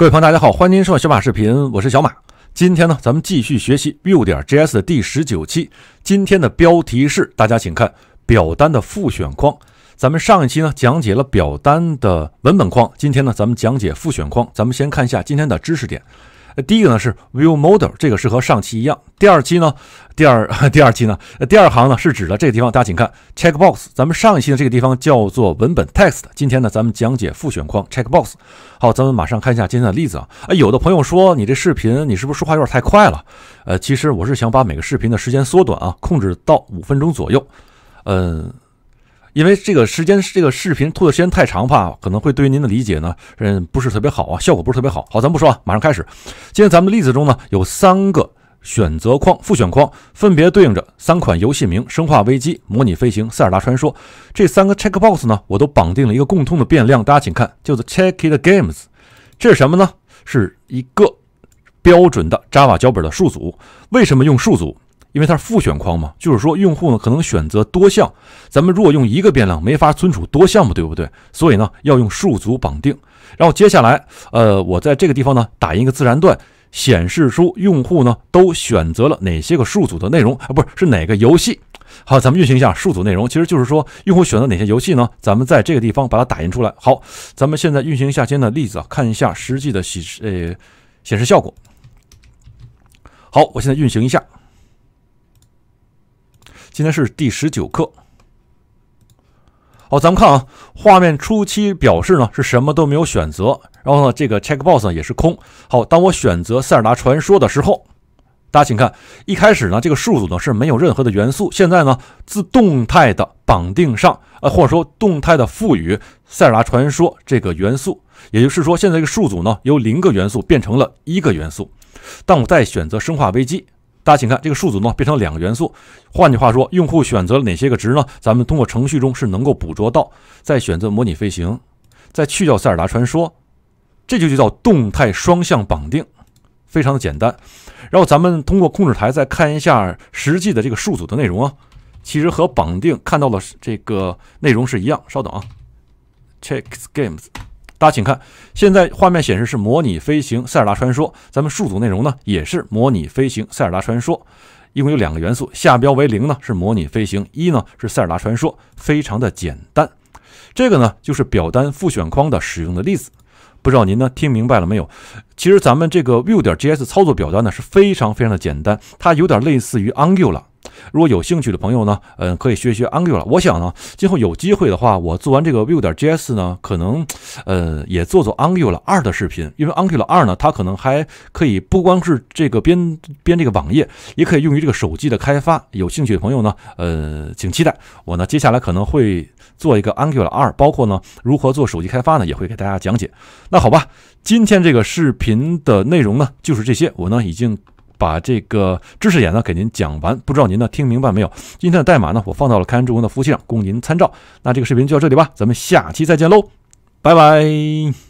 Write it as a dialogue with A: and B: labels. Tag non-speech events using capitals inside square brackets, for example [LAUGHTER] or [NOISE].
A: 各位朋友，大家好，欢迎您收看小马视频，我是小马。今天呢，咱们继续学习 v i e 点 JS 的第十九期。今天的标题是：大家请看表单的复选框。咱们上一期呢讲解了表单的文本框，今天呢咱们讲解复选框。咱们先看一下今天的知识点。第一个呢是 View Model，这个是和上期一样。第二期呢，第二 [LAUGHS] 第二期呢，第二行呢是指的这个地方，大家请看 Check Box。咱们上一期的这个地方叫做文本 Text。今天呢，咱们讲解复选框 Check Box。好，咱们马上看一下今天的例子啊。哎，有的朋友说你这视频你是不是说话有点太快了？呃，其实我是想把每个视频的时间缩短啊，控制到五分钟左右。嗯。因为这个时间，这个视频拖的时间太长，怕可能会对于您的理解呢，嗯，不是特别好啊，效果不是特别好。好，咱不说啊，马上开始。今天咱们的例子中呢，有三个选择框、复选框，分别对应着三款游戏名：《生化危机》、《模拟飞行》、《塞尔达传说》。这三个 check box 呢，我都绑定了一个共通的变量。大家请看，叫做 check it games，这是什么呢？是一个标准的 Java 脚本的数组。为什么用数组？因为它是复选框嘛，就是说用户呢可能选择多项，咱们如果用一个变量没法存储多项嘛，对不对？所以呢要用数组绑定。然后接下来，呃，我在这个地方呢打印一个自然段，显示出用户呢都选择了哪些个数组的内容啊？不是，是哪个游戏？好，咱们运行一下数组内容，其实就是说用户选择哪些游戏呢？咱们在这个地方把它打印出来。好，咱们现在运行一下今天的例子啊，看一下实际的显示呃显示效果。好，我现在运行一下。今天是第十九课，好，咱们看啊，画面初期表示呢是什么都没有选择，然后呢，这个 check box 呢也是空。好，当我选择塞尔达传说的时候，大家请看，一开始呢，这个数组呢是没有任何的元素，现在呢，自动态的绑定上，呃，或者说动态的赋予塞尔达传说这个元素，也就是说，现在这个数组呢由零个元素变成了一个元素。当我在选择生化危机。大家请看，这个数组呢变成了两个元素。换句话说，用户选择了哪些个值呢？咱们通过程序中是能够捕捉到。再选择模拟飞行，再去掉塞尔达传说，这就叫动态双向绑定，非常的简单。然后咱们通过控制台再看一下实际的这个数组的内容啊，其实和绑定看到是这个内容是一样。稍等啊 c h e c k s Games。大家请看，现在画面显示是模拟飞行《塞尔达传说》，咱们数组内容呢也是模拟飞行《塞尔达传说》，一共有两个元素，下标为零呢是模拟飞行，一呢是《塞尔达传说》，非常的简单。这个呢就是表单复选框的使用的例子，不知道您呢听明白了没有？其实咱们这个 Vue 点 JS 操作表单呢是非常非常的简单，它有点类似于 Angular。如果有兴趣的朋友呢，嗯，可以学学 Angular。我想呢，今后有机会的话，我做完这个 Vue 点 JS 呢，可能，呃，也做做 Angular 二的视频。因为 Angular 二呢，它可能还可以不光是这个编编这个网页，也可以用于这个手机的开发。有兴趣的朋友呢，呃，请期待我呢，接下来可能会做一个 Angular 二，包括呢，如何做手机开发呢，也会给大家讲解。那好吧，今天这个视频的内容呢，就是这些。我呢，已经。把这个知识点呢给您讲完，不知道您呢听明白没有？今天的代码呢我放到了开源助工的服务器上供您参照。那这个视频就到这里吧，咱们下期再见喽，拜拜。